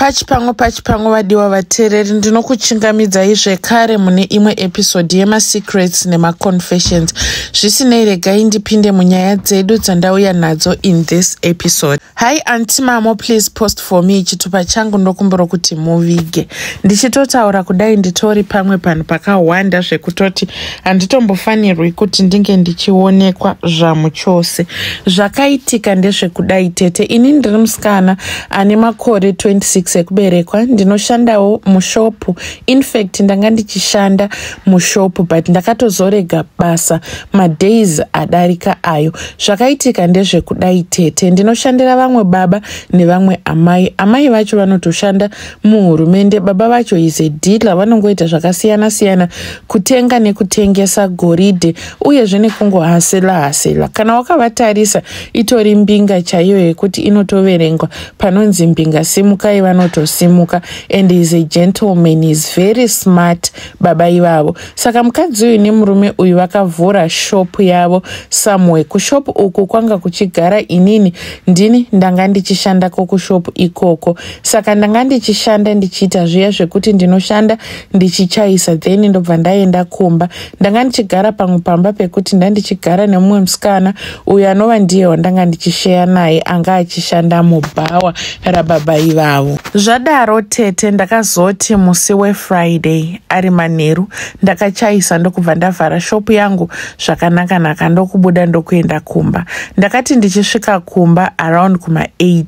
pachipamwe pachipamwe vadiwa vateereri ndinokuchingamidzai zvekare mune imwe episodhi yemasecrets nemaconfessions zvisinei regai ndipinde munyaya dzedu dzandauya nadzo in this episode hai anti mamo please post for me chitupa changu ndokumbiro kuti muvige ndichitotaura kudai nditori pamwe panhu pakahwanda zvekutoti handitombofanirwi kuti ndinge ndichionekwa zvamuchose zvakaitika ndezvekudai tete ini ndiri musikana ane makore 26 dzekuberekwa ndinoshandawo mushopu infact ndanga ndichishanda mushopu but ndakatozorega basa madays adarika ayo zvakaitika ndezvekudai tete ndinoshandira vamwe baba nevamwe amai amai vacho vanotoshanda muhurumende baba vacho is a dealer vanongoita zvakasiyana siyana kutenga nekutengesa goridhe uyezve nekungohasela hasela kana wakavatarisa itori mbinga chaiyo yekuti inotoverengwa panonzi mbinga simukaivano anotosimuka and is agentleman is very smart baba ivavo saka mukadzi uyu nemurume uyu vakavhura shopu yavo samwe kushopu uku kwanga kuchigara inini ndini ndanga ndichishandako kushopu ikoko saka ndanga ndichishanda ndichiita zviya zvekuti ndinoshanda ndichichaisa then ndobva ndaenda kumba ndanga ndichigara pamwe pamba pekuti ndandichigara nemumwe musikana uyo anova ndiye wandanga ndichisheya naye anga achishanda mubhawa rababa ivavo zvadaro tete ndakazoti musi wefriday ari manheru ndakachaisa ndokubva ndavhara shopu yangu zvakanaka naka ndokubuda ndokuenda kumba ndakati ndichisvika kumba around kuma8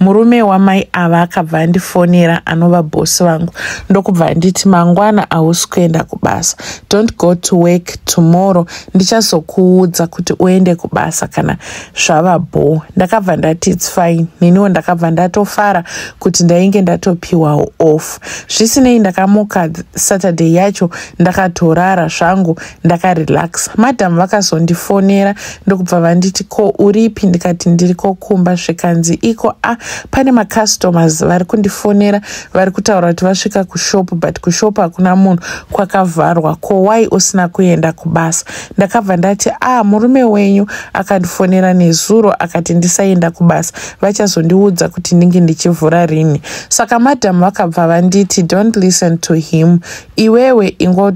murume wamai ava akabva andifonera anova bhosi vangu ndokubva anditi mangwana hausi kuenda kubasa don't go to work tomorrow ndichazokuudza kuti uende kubasa kana zvava bho ndakabva ndati its fine neniwo ndakabva ndatofara kuti nda ndainge ndatopiwa off zvisinei ndakamuka saturday yacho ndakatorara zvangu ndakarelax madhamu vakazondifonera ndokubva vanditi ko uripi ndikati ndiri kokumba zvikanzi iko a ah, pane macustomers vari kundifonera vari kutaura kuti vasvika kushopu but kushopu hakuna munhu kwakavharwa ko wai usina kuenda kubasa ndakabva ndati a ah, murume wenyu akandifonera nezuro akati ndisaenda kubasa vachazondiudza kuti ndinge ndichivhura rini saka madhamu vakabva vanditi don't listen to him iwewe ingo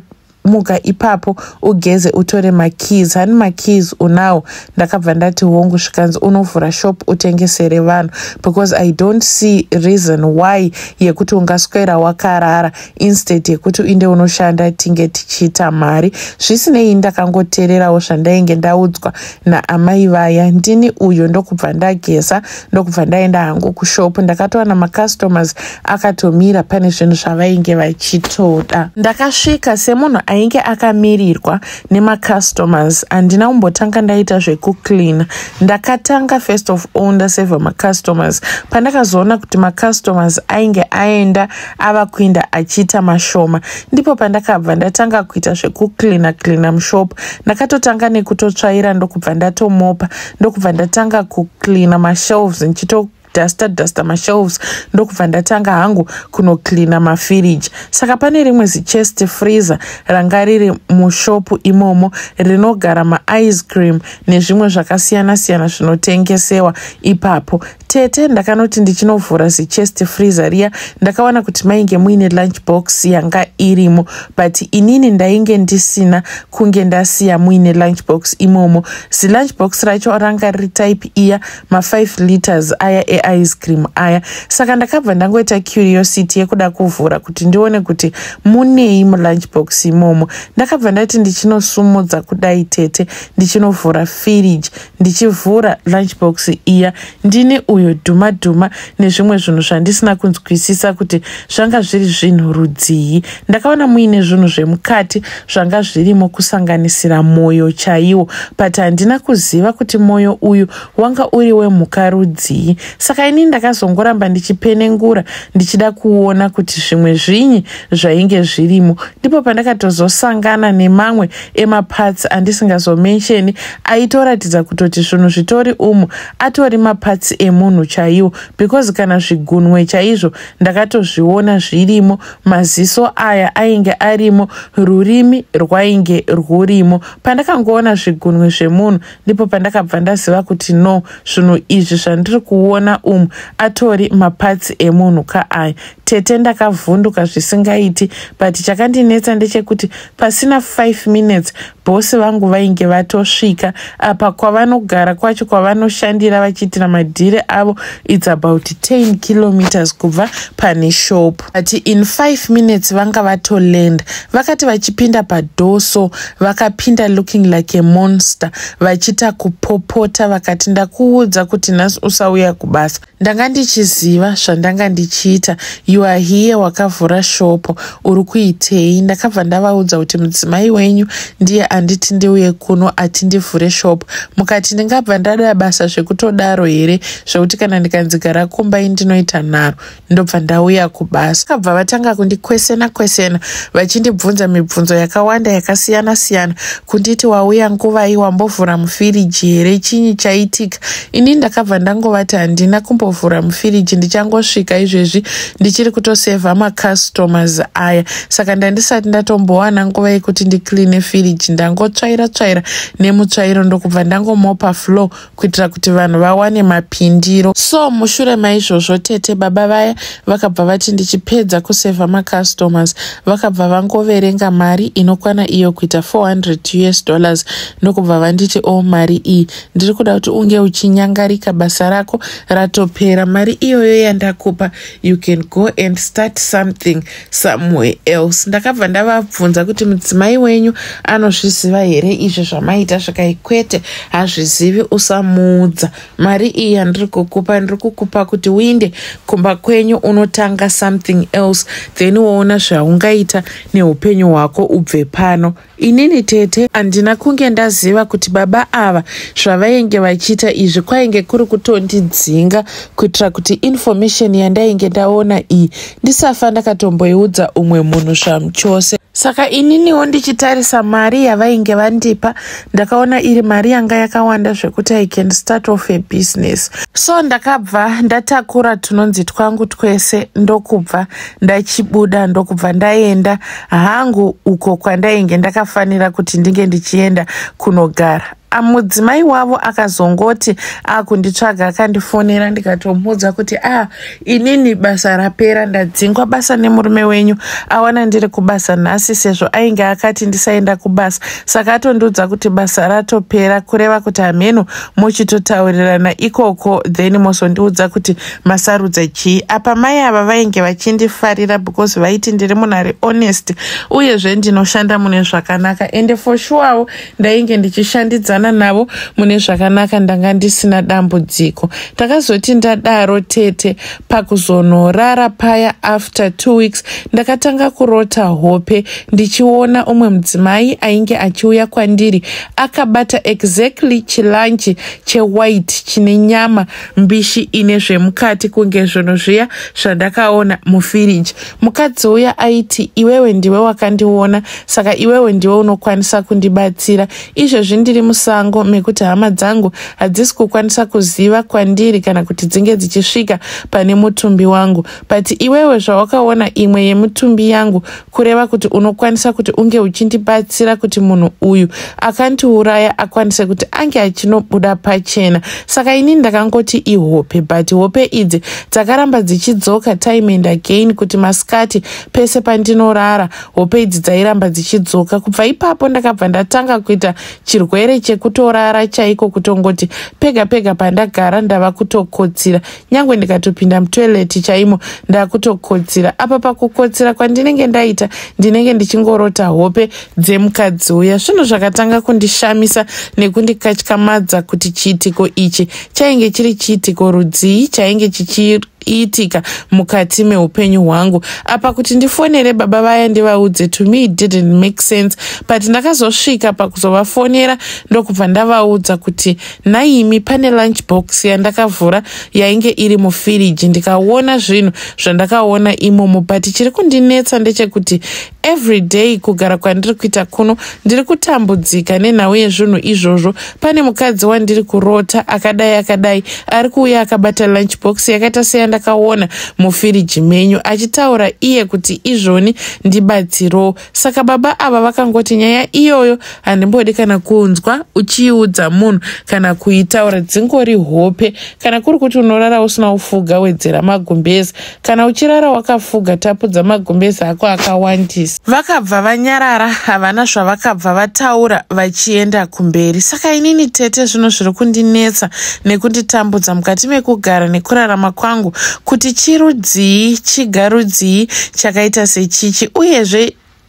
muka ipapo ugeze utore makeys hani makeys unawo ndakabva ndati hongu svikanzi unovhura shop utengesere vanhu because i don't see reason why yekuti ungaswera wakarara instead yekuti uinde unoshanda tinge tichiita mari zvisinei ndakangoteererawo zvandainge ndaudzwa naamai vaya ndini uyo ndokubva ndagesa ndokubva ndaenda hangu kushop ndakatowana macustomers akatomira pane zvinhu zvavainge vachitoda ndakasvika semunhu ainge akamirirwa nemacustomers handina kumbotanga ndaita zvekuclina ndakatanga first of all ndasevha macustomers pandakazoona kuti macustomers ainge aenda ava kuinda achiita mashoma ndipo pandakabva ndatanga kuita zvekuclina clina mushop ndakatotanga nekutotsvaira ndokubva ndatomopa ndokubva ndatanga kuclina mashelves nchito dhasta dhasta mashelves ndokubva ndatanga hangu kunoklina mafiriji saka pane rimwe zichest freezer ranga riri mushopu imomo rinogara maice cream nezvimwe zvakasiyana siyana zvinotengesewa ipapo tete ndakanoti ndichinovhura zichest freezer riya ndakawana kuti mainge muine lunch box yanga irimo but inini ndainge ndisina kunge ndasiya muine lunch box imomo zilunch box racho ranga riri type iya ma5 liters aya ai eice cream aya saka ndakabva ndangoita curiosity yekuda kuvhura kuti ndione kuti munei mulunch box imomo ndakabva ndati ndichinosumudza kudai tete ndichinovhura firiji ndichivhura lunch box iya ndine uyo dhuma dhuma nezvimwe zvinhu zvandisina kunzwisisa kuti zvanga zviri zvinhu rudzii ndakaona muine zvinhu zvemukati zvanga zvirimo kusanganisira mwoyo chaiwo but handina kuziva kuti mwoyo uyu wanga uri wemhuka rudzii saka inini ndakazongoramba ndichipenengura ndichida kuona kuti zvimwe zvinyi zvainge zvirimo ndipo pandakatozosangana nemamwe emapats andisingazomensheni aitoratidza kutoti zvinhu zvitori umu atori mapatsi emunhu chaiwo because kana zvigunwe chaizvo ndakatozviona zvirimo maziso aya ainge arimo rurimi rwainge rwurimo pandakangoona zvigunwe zvemunhu ndipo pandakabva ndaziva kuti no zvinhu izvi zvandiri kuona umu atori mapatsi emunhu kaaya tete ndakavhunduka zvisingaiti but chakandinetsa ndechekuti pasina 5 minutes bhosi vangu vainge vatosvika apa kwavanogara kwacho kwavanoshandira vachiitira madhiri avo its about 10 kilometers kubva pane shopu but in 5 minutes vanga vatolenda vakati vachipinda padhoso vakapinda looking like a monster vachita kupopota vakati ndakuudza kuti nhasi usauya kubasa ndanga ndichiziva zvandanga ndichiita you are here wakavhura shopo uri kuitei ndakabva ndavaudza kuti mudzimai wenyu ndiye handiti ndiuye kuno atindivhure shop mukati ndingabva ndada basa zvekutodaro here zvokuti kana ndikanzigara kumbai ndinoita nharo ndobva ndauya kubasa vakabva vatanga kundikwesena kwesena vachindibvunza mibvunzo yakawanda yakasiyana siyana kunditi wauya nguvai wambovhura mufiriji here chinyi chaitika ini ndakabva ndangovati handina kumbovhura mufiriji ndichangosvika izvezvi ndichiri kutosevha macustomers aya saka ndandisati ndatombowana nguva yekuti ndikline firiji ndaa ndangotsvaira tsvaira nemutsvairo ndokubva ndangomopa flow kuitira kuti vanhu vawane mapindiro so mushure maizvozvo tete baba vaya vakabva vati ndichipedza kusevha macustomers vakabva vangoverenga mari inokwana iyo kuita 400 us dollars ndokubva vanditi o oh, mari iyi ndiri kuda kuti unge uchinyangarika basa rako ratopera mari iyoyo yandakupa you can go and start something somewhere else ndakabva ndavabvunza kuti mudzimai wenyu anozvi zviziva here izvi zvamaita zvikai kwete hazvizivi usamuudza mari iyi yandiri kukupa ndiri kukupa kuti uinde kumba kwenyu unotanga something else then waona zvaungaita neupenyu hwako ubve pano inini tete handina kunge ndaziva kuti baba ava zvavainge vachiita izvi kwainge kuri kutondidzinga kuitira kuti infomation yandainge ndaona iyi ndisafa ndakatomboiudza umwe munhu zvamuchose saka ininiwo ndichitarisa mari yavainge vandipa ndakaona iri mari yanga yakawanda zvekuti i can start off a business so ndakabva ndatakura tunonzi twangu twese ndokubva ndachibuda ndokubva ndaenda hangu uko kwandainge ndakafanira kuti ndinge ndichienda kunogara mudzimai wavo akazongoti akunditsvaga ah, akandifonera ndikatomuudza kuti a ah, inini basa rapera ndadzingwa basa nemurume wenyu awana ndiri kubasa nhasi sezvo ainge akati ndisaenda kubasa saka atondiudza kuti basa ratopera kureva kuti hamheno muchitotaurirana ikoko then mosondiudza kuti masarudza chii apa mai ava vainge vachindifarira because vaiti ndiri munhu ari honest uyezve ndinoshanda mune zvakanaka ende for shuwawo ndainge ndichishandidza kugarisana navo mune zvakanaka ndanga ndisina dambudziko takazoti ndadaro tete pakuzonorara paya after two weeks ndakatanga kurota hope ndichiona umwe mudzimai ainge achiuya kwandiri akabata exactly chilanji chewhite chine nyama mbishi ine zvemukati kunge zvinhu zviya zvandakaona mufiriji mukadzi uya aiti iwewe ndiwe wakandiona saka iwewe ndiwe unokwanisa kundibatsira izvozvi ndiri musa musango mekuti hama dzangu hadzisi kukwanisa kuziva kwandiri kana kuti dzinge dzichisvika pane mutumbi wangu but iwewe zvawakaona imwe yemitumbi yangu kureva kuti unokwanisa kuti unge uchindibatsira kuti munhu uyu akandiuraya akwanise kuti ange achinobuda pachena saka ini ndakangoti ihope but hope idzi dzakaramba dzichidzoka time and again kuti masikati pese pandinorara hope idzi dzairamba dzichidzoka kubva ipapo ndakabva ndatanga kuita chirwere che kutorara chaiko kutongoti pega pega pandagara ndava kutokotsira nyange ndikatopinda mutoireti chaimo ndakutokotsira apa pakukotsira kwandinenge ndaita ndinenge ndichingorota hope dzemukadzi uya zvinhu zvakatanga kundishamisa nekundikatyamadza kuti chiitiko ichi chainge chiri chiitiko rudzii chainge chichi zvaiitika mukati meupenyu hwangu apa kuti ndifonere baba vaya ndivaudze to me it didn't make sense but ndakazosvika pakuzovafonera ndokubva ndavaudza kuti naimi pane lunch box yandakavhura yainge iri mufiriji ndikaona zvinhu zvandakaona imomo but chiri kundinetsa ndechekuti every day kugara kwandiri kuita kuno ndiri kutambudzika nenhau yezvinhu izvozvo pane mukadzi wandiri kurota akadai akadai ari kuuya akabata lunch box yakaita seyanda ndakaona mufiriji menyu achitaura iye kuti izvoni ndibatsirowo saka baba ava vakangoti nyaya iyoyo handimbodi kana kunzwa uchiiudza munhu kana kuitaura dzingori hope kana kuri kuti unorara usina ufuga wedzera magumbezi kana uchirara wakafuga tapudza magumbezi ako akawandisa vakabva vanyarara havana zvavakabva vataura vachienda kumberi saka inini tete zvino zviri kundinetsa nekunditambudza mukati mekugara nekurarama kwangu kuti chirudzii chigarudzii chakaita sechichi uyezve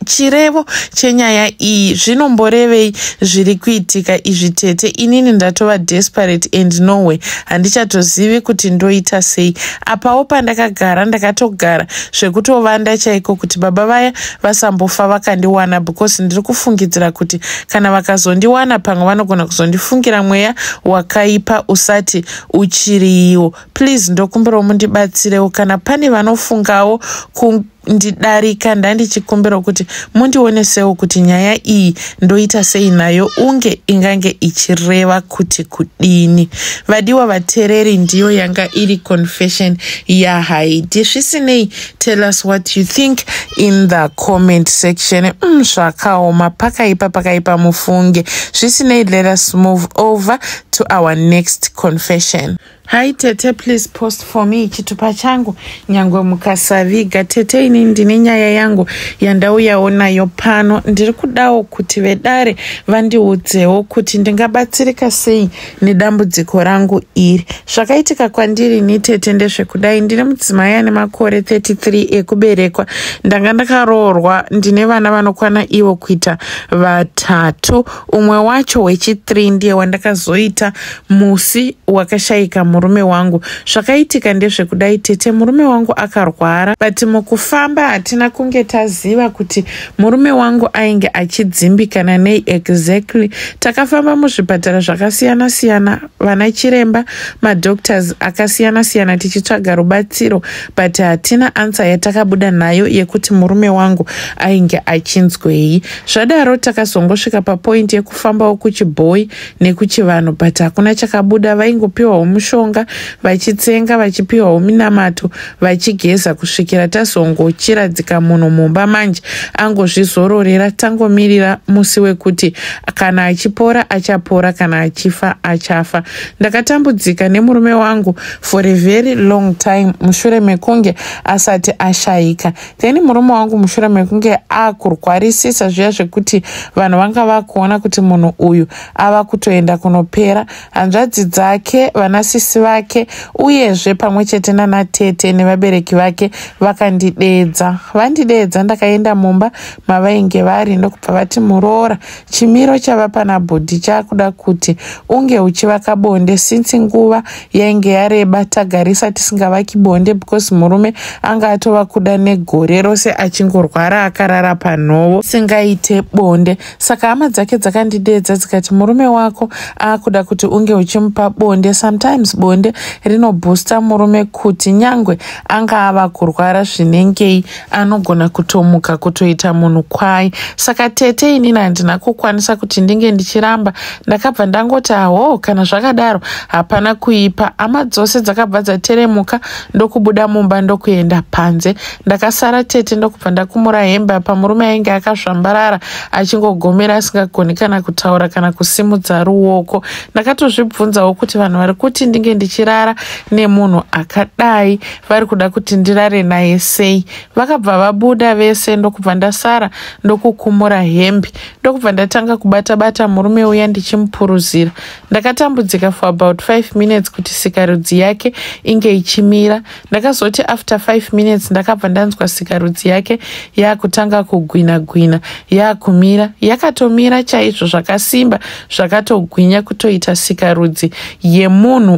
chirevo chenyaya iyi zvinomborevei zviri kuitika izvi tete inini ndatova desperate and norway handichatozivi kuti ndoita sei apawo pandakagara ndakatogara zvekutovanda chaiko kuti baba vaya vasambofa vakandiwana because ndiri kufungidzira kuti kana vakazondiwana pamwe vanogona kuzondifungira mweya wakaipa usati uchiriiwo please ndokumbirawo mundibatsirewo kana pane vanofungawo ku kum ndidarika ndandichikumbira kuti mundionesewo kuti nyaya iyi ndoita sei nayo unge ingange ichireva kuti kudini vadiwa vateereri ndiyo yanga iri confession yahaiti zvisinei tell us what you think in the comment section mm, zvakaoma pakaipa pakaipa mufunge zvisinei let us move over to our next confession hai tete please post for me chitupa changu nyangwe mukasaviga tete ini ndine nyaya yangu yandauyawo nayo pano ndiri kudawo kuti vedare vandiudzewo kuti ndingabatsirika sei nedambudziko rangu iri zvakaitika kwandiri ni tete ndezvekudai ndine mudzimai ane makore 33 ekuberekwa ndanga ndakaroorwa ndine vana vanokwana ivo kuita vatatu umwe wacho wechi3 ndiye wandakazoita musi wakashayika murume wangu zvakaitika ndezvekudai tete murume wangu akarwara but mukufamba hatina kunge taziva kuti murume wangu ainge achidzimbikana nei exactly takafamba muzvipatara zvakasiyana siyana vana chiremba madoctors akasiyana siyana tichitsvaga rubatsiro but hatina ansa yatakabuda nayo yekuti murume wangu ainge achinzwei zvadaro takazongosvika papoindi yekufambawo kuchibhoi nekuchivanhu but kuti hakuna chakabuda vaingopiwawo mushonga vachitsenga vachipiwawo minamato vachigeza kusvikira tazongochiradzika munhu mumba manje angozvizororera tangomirira musi wekuti kana achipora achapora kana achifa achafa ndakatambudzika nemurume wangu for a very long time mushure mekunge asati ashayika then murume wangu mushure mekunge akurwarisisa zviya zvekuti vanhu vanga vakuona kuti munhu uyu ava kutoenda kunopera akagara hanzvadzi dzake vanasisi vake uyezve pamwe chete nanatete nevabereki vake vakandidedza vandidedza ndakaenda mumba mavainge vari ndokubva vati muroora chimiro chavapa nabhodhi chaakuda kuti unge uchivaka bonde sinsi nguva yainge yareba tagarisa tisingavaki bonde because murume anga atova kuda negore rose achingorwara akarara panhovo singaite bonde saka hama dzake dzakandidedza dzikati murume wako aakuda kuti unge uchimupa bonde sometimes bonde rinobhusta murume kuti nyangwe anga ava kurwara zvinengei anogona kutomuka kutoita munhu kwai saka tete inini handina kukwanisa kuti ndinge ndichiramba ndakabva ndangoti hahoo kana zvakadaro hapana kuipa hama dzose dzakabva dzateremuka ndokubuda mumba ndokuenda panze ndakasara tete ndokubva ndakumura hembe pamurume ainge akazvambarara achingogomera asingagoni kana kutaura kana kusimudza ruoko ndakatozvibvunzawo kuti vanhu vari kuti ndinge ndichirara nemunhu akadai vari kuda kuti ndirare naye sei vakabva vabuda vese ndokubva ndasara ndokukumura hembe ndokubva ndatanga kubata bata murume uya ndichimupuruzira ndakatambudzika for about 5 minutes kuti sikarudzi yake inge ichimira ndakazoti after 5 minutes ndakabva ndanzwa sikarudzi yake yaakutanga kugwina gwina yaakumira yakatomira chaizvo zvakasimba zvakatogwinya kutoita chasikarudzi yemunhu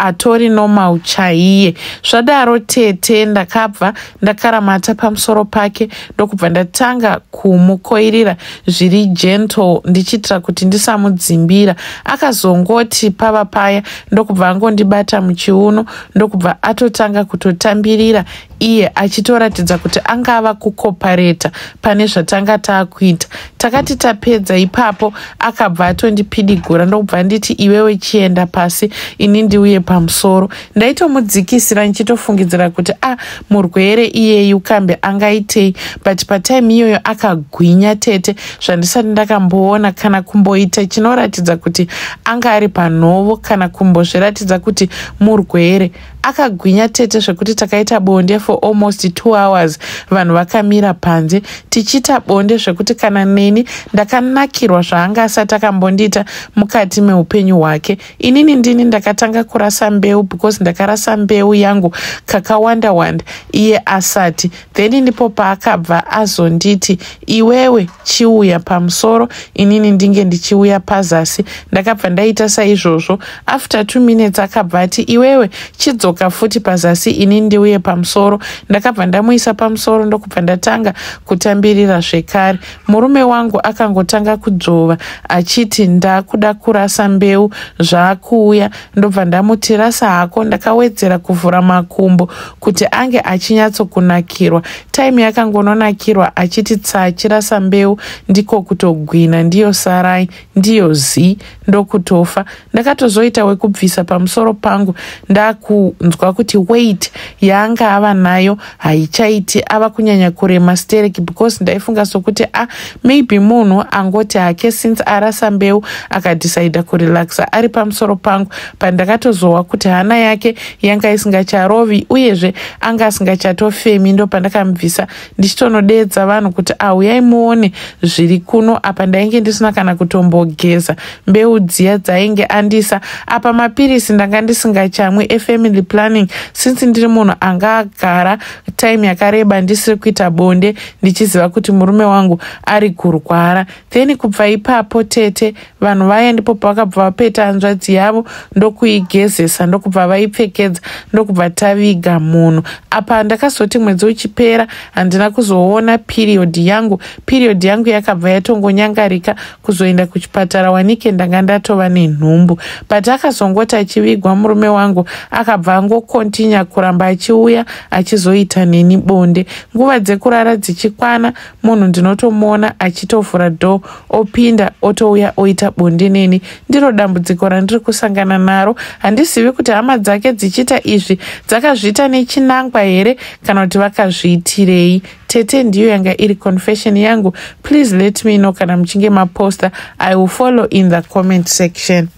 atori nomal chaiye zvadaro tete ndakabva ndakaramata pamusoro pake ndokubva ndatanga kumukoirira zviri gentle ndichiitira kuti ndisamudzimbira akazongoti pava paya ndokubva angondibata muchiuno ndokubva atotanga kutotambirira iye achitoratidza kuti angava kukopareta pane zvatanga taakuita takati tapedza ipapo akabva atondipidigura ndokubva nditi iwewechienda pasi ini ndiuye pamusoro ndaitomudzikisira nichitofungidzira kuti a ah, murwere iyeyu kambe angaitei but pataimu iyoyo akagwinya tete zvandisati ndakamboona kana kumboita chinoratidza kuti anga ari panhovo kana kumbozviratidza kuti murwere akagwinya tete zvekuti takaita bonde for almost two hours vanhu vakamira panze tichiita bonde zvekuti kana neni ndakanakirwa zvaanga asati akambondiita mukati meupenyu hwake inini ndini ndakatanga kurasa mbeu because ndakarasa mbeu yangu kakawanda wanda iye asati then ndipo paakabva azonditi iwewe chiuya pamusoro inini ndinge ndichiuya pazasi ndakabva ndaita saizvozvo after two minutes akabva ati iwewe chidzo kudzoka futi pazasi ini ndiuye pamusoro ndakabva ndamuisa pamusoro ndokubva ndatanga kutambirira zvekare murume wangu akangotanga kudzova achiti ndakuda kurasa mbeu zvaakuuya ndobva ndamuti rasa hako ndakawedzera kuvhura makumbo kuti ange achinyatsokunakirwa taimu yakangononakirwa achiti tsa achirasa mbeu ndiko kutogwina ndiyo sarai ndiyo zi ndokutofa ndakatozoita wekubvisa pamusoro pangu ndaku kunzwa kuti weit yaanga ava nayo haichaiti ava kunyanya kurema stereki because ndaifunga sokuti a ah, maybe munhu angoti hake since arasa mbeu akadhisaidha kurelaxa ari pamusoro pangu pandakatozowa kuti hana yake yanga isingacharovi uyezve anga asingachatofemi ndo pandakamubvisa ndichitonodeedza vanhu kuti auyai ah, muone zviri kuno apa ndainge ndisina kana kutombogeza mbeu dziya dzainge andisa apa mapirisi ndanga ndisingachamwi efamily planning since ndiri munhu anga agara taimu yakareba ndisiri kuita bonde ndichiziva kuti murume wangu ari kurwara then kubva ipapo tete vanhu vaya ndipo pavakabva vapeta hanzvadzi yavo ndokuigezesa ndokubva vaipfekedza ndokubva taviga munhu apa ndakazoti mwedzi uchipera handina kuzoona periodi yangu periodi yangu yakabva yatongonyangarika kuzoenda kuchipatara wanike ndanga ndatova nenhumbu but akazongoti achivigwa murume wangu akabva angokontinya kuramba achiuya achizoita neni bonde nguva dzekurara dzichikwana munhu ndinotomuona achitovhura dho opinda otouya oita bonde neni ndiro dambudziko randiri kusangana naro handizivi kuti hama dzake dzichiita izvi dzakazviita nechinangwa here kana kuti vakazviitirei tete ndiyo yanga iri confession yangu please let me know kana muchinge maposta i will follow in the comment section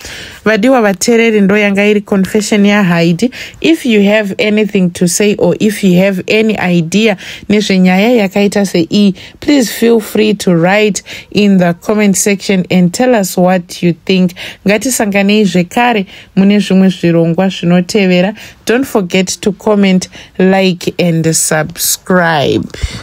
vadiwa vateereri ndo yanga iri confession yahaidi if you have anything to say or if you have any idea nezvenyaya yakaita seiyi please feel free to write in the comment section and tell us what you think ngatisanganei zvekare mune zvimwe zvirongwa zvinotevera don't forget to comment like and subscribe Thank you.